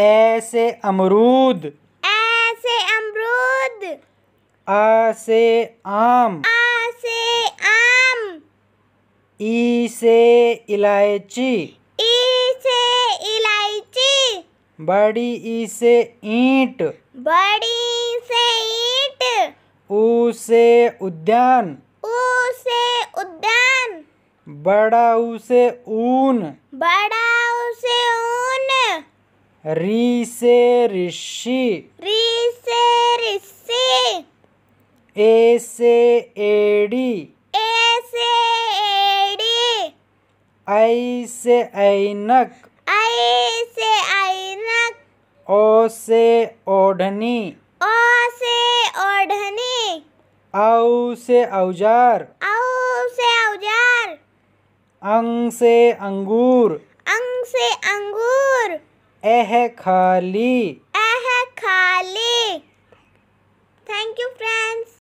ऐसे अमरूद ऐसे अमरूद ऐसे आम ऐसे आम ई से इलायची ई से इलायची बड़ी ई से ईंट बड़ी से ईंट ऊ से उद्यान ऊ से उद्यान बड़ा ऊ से ऊन बड़ा ऊ से ऊन री से ऋषि री से ऋषि ए से एडी ए से एडी आई से ऐनक आई से ऐनक ओ से ओढ़नी ओ से ओढ़नी औ से औजार औ से औजार अंग से अंगूर अंग से अंगूर एह खाली एह खाली